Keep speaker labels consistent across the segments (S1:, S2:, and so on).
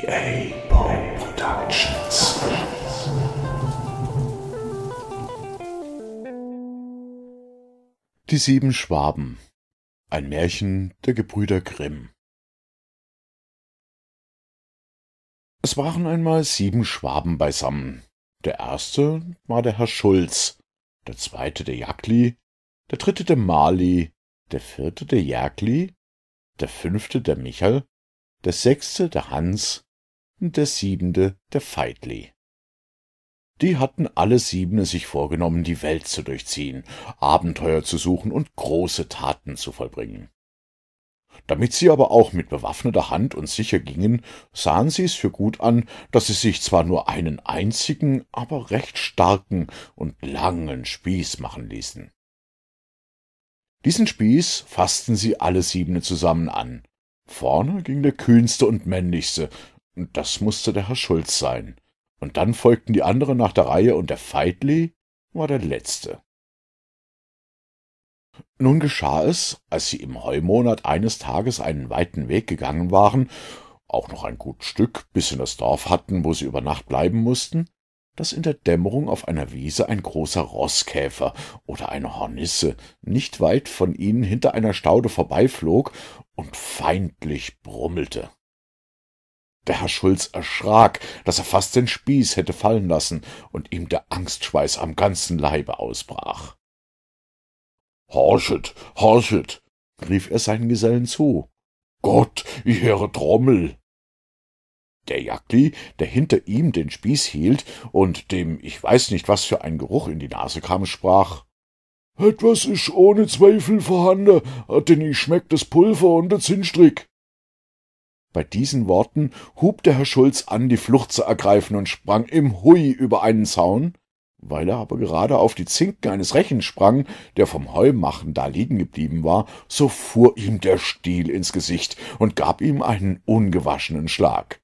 S1: GA Productions. Die sieben Schwaben. Ein Märchen der Gebrüder Grimm. Es waren einmal sieben Schwaben beisammen. Der erste war der Herr Schulz, der zweite der Jackli, der dritte der Mali, der vierte der Jagli, der fünfte der Michel, der sechste der Hans, und der siebente der Feitli. Die hatten alle siebene sich vorgenommen, die Welt zu durchziehen, Abenteuer zu suchen und große Taten zu vollbringen. Damit sie aber auch mit bewaffneter Hand und sicher gingen, sahen sie es für gut an, dass sie sich zwar nur einen einzigen, aber recht starken und langen Spieß machen ließen. Diesen Spieß fassten sie alle siebene zusammen an. Vorne ging der kühnste und männlichste, das musste der Herr Schulz sein. Und dann folgten die anderen nach der Reihe und der Feitli war der Letzte. Nun geschah es, als sie im Heumonat eines Tages einen weiten Weg gegangen waren, auch noch ein gut Stück bis in das Dorf hatten, wo sie über Nacht bleiben mussten, daß in der Dämmerung auf einer Wiese ein großer Rosskäfer oder eine Hornisse nicht weit von ihnen hinter einer Staude vorbeiflog und feindlich brummelte. Der Herr Schulz erschrak, daß er fast den Spieß hätte fallen lassen und ihm der Angstschweiß am ganzen Leibe ausbrach. »Horchet, horchet!« rief er seinen Gesellen zu. »Gott, ich höre Trommel!« der Jackli, der hinter ihm den Spieß hielt und dem ich weiß nicht was für ein Geruch in die Nase kam, sprach Etwas ist ohne Zweifel vorhanden, denn ich schmeck das Pulver und der Zinnstrick. Bei diesen Worten hub der Herr Schulz an, die Flucht zu ergreifen und sprang im Hui über einen Zaun. Weil er aber gerade auf die Zinken eines Rechen sprang, der vom Heumachen da liegen geblieben war, so fuhr ihm der Stiel ins Gesicht und gab ihm einen ungewaschenen Schlag.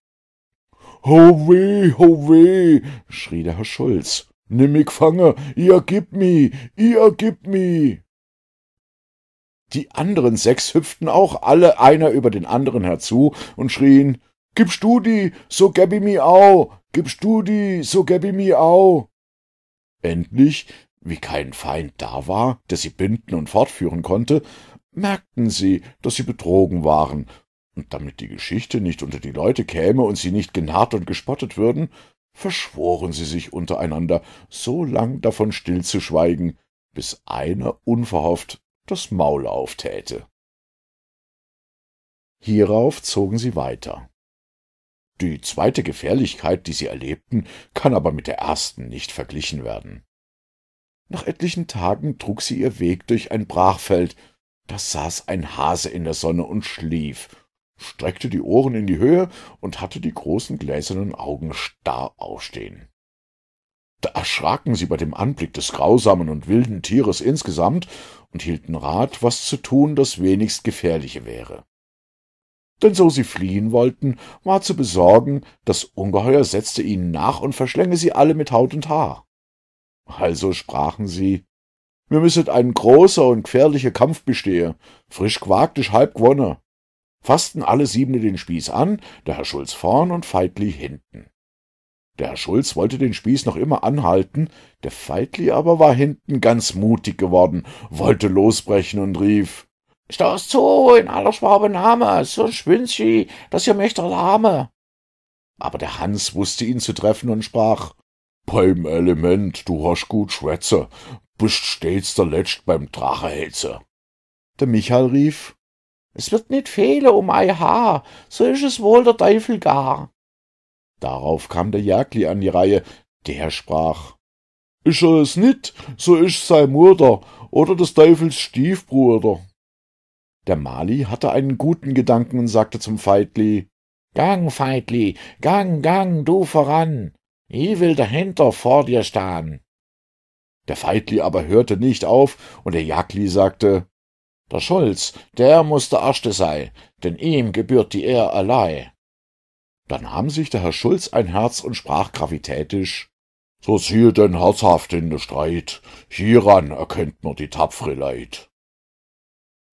S1: Ho weh, ho weh, schrie der Herr Schulz. Nimm mich fange, ihr gib mi, ihr gib mi. Die anderen sechs hüpften auch alle einer über den anderen herzu und schrien Gibst du die, so gäb mi au, gibst du die, so gäb mi au. Endlich, wie kein Feind da war, der sie binden und fortführen konnte, merkten sie, daß sie betrogen waren, und damit die Geschichte nicht unter die Leute käme und sie nicht genarrt und gespottet würden, verschworen sie sich untereinander, so lang davon stillzuschweigen, bis einer unverhofft das Maul auftäte. Hierauf zogen sie weiter. Die zweite Gefährlichkeit, die sie erlebten, kann aber mit der ersten nicht verglichen werden. Nach etlichen Tagen trug sie ihr Weg durch ein Brachfeld, da saß ein Hase in der Sonne und schlief, streckte die Ohren in die Höhe und hatte die großen gläsernen Augen starr aufstehen. Da erschraken sie bei dem Anblick des grausamen und wilden Tieres insgesamt und hielten Rat, was zu tun das wenigst gefährliche wäre. Denn so sie fliehen wollten, war zu besorgen, das Ungeheuer setzte ihnen nach und verschlänge sie alle mit Haut und Haar. Also sprachen sie, wir müsset ein großer und gefährlicher Kampf bestehen, frisch gewagtisch halb gewonnen.« Fassten alle siebene den Spieß an, der Herr Schulz vorn und Feitli hinten. Der Herr Schulz wollte den Spieß noch immer anhalten, der Feitli aber war hinten ganz mutig geworden, wollte losbrechen und rief, »Stoß zu, in aller Schwabe Name, so schwindt das dass ihr mich der Lahme!« Aber der Hans wusste ihn zu treffen und sprach, »Beim Element, du hast gut Schwätze, bist stets der Letzt beim Drachehitze.« Der Michael rief, »Es wird nicht fehle um ei Haar, so isch es wohl der Teufel gar.« Darauf kam der Jagli an die Reihe, der sprach Isch er es nit, so isch sei Mutter oder des Teufels Stiefbruder. Der Mali hatte einen guten Gedanken und sagte zum Feitli, Gang, Feitli, gang, gang, du voran, ich will dahinter vor dir stahn. Der Feitli aber hörte nicht auf, und der Jagli sagte, Der Scholz, der muß der Erste sei, denn ihm gebührt die Ehr allein. Da nahm sich der Herr Schulz ein Herz und sprach gravitätisch, »So siehe denn herzhaft in den Streit, hieran erkennt nur die tapfre Leid.«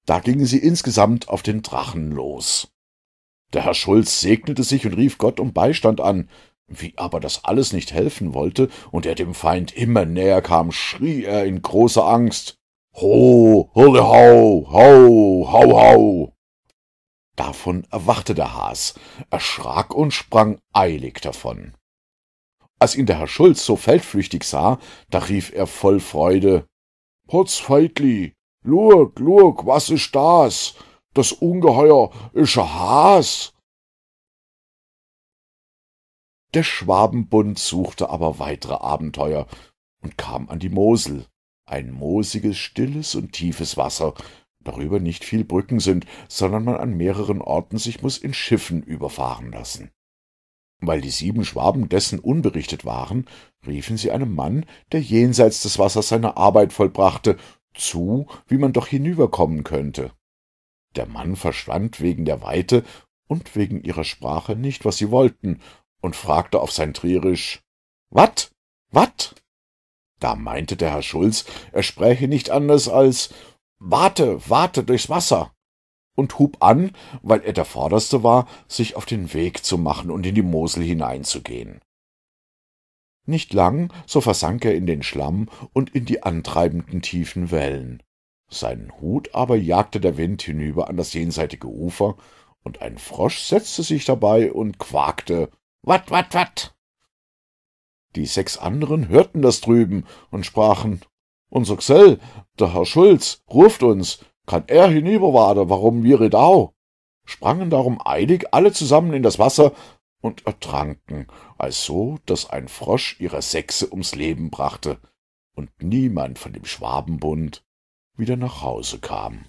S1: Da gingen sie insgesamt auf den Drachen los. Der Herr Schulz segnete sich und rief Gott um Beistand an, wie aber das alles nicht helfen wollte und er dem Feind immer näher kam, schrie er in großer Angst, »Ho, hurle, hau, hau, hau, hau!« Davon erwachte der Haas, erschrak und sprang eilig davon. Als ihn der Herr Schulz so feldflüchtig sah, da rief er voll Freude Potzfeitli, lueg, lueg, was ist das? Das Ungeheuer ist ein Haas. Der Schwabenbund suchte aber weitere Abenteuer und kam an die Mosel, ein moosiges, stilles und tiefes Wasser, darüber nicht viel Brücken sind, sondern man an mehreren Orten sich muß in Schiffen überfahren lassen. Weil die sieben Schwaben dessen unberichtet waren, riefen sie einem Mann, der jenseits des Wassers seine Arbeit vollbrachte, zu, wie man doch hinüberkommen könnte. Der Mann verschwand wegen der Weite und wegen ihrer Sprache nicht, was sie wollten, und fragte auf sein Trierisch Wat? Wat? Da meinte der Herr Schulz, er spräche nicht anders als Warte, warte durchs Wasser! und hub an, weil er der Vorderste war, sich auf den Weg zu machen und in die Mosel hineinzugehen. Nicht lang, so versank er in den Schlamm und in die antreibenden tiefen Wellen. Seinen Hut aber jagte der Wind hinüber an das jenseitige Ufer, und ein Frosch setzte sich dabei und quakte Wat, wat, wat. Die sechs anderen hörten das drüben und sprachen unser Gesell, der Herr Schulz, ruft uns, kann er hinüberwaden, warum wir Redau? Sprangen darum eilig alle zusammen in das Wasser und ertranken, also daß ein Frosch ihrer Sechse ums Leben brachte und niemand von dem Schwabenbund wieder nach Hause kam.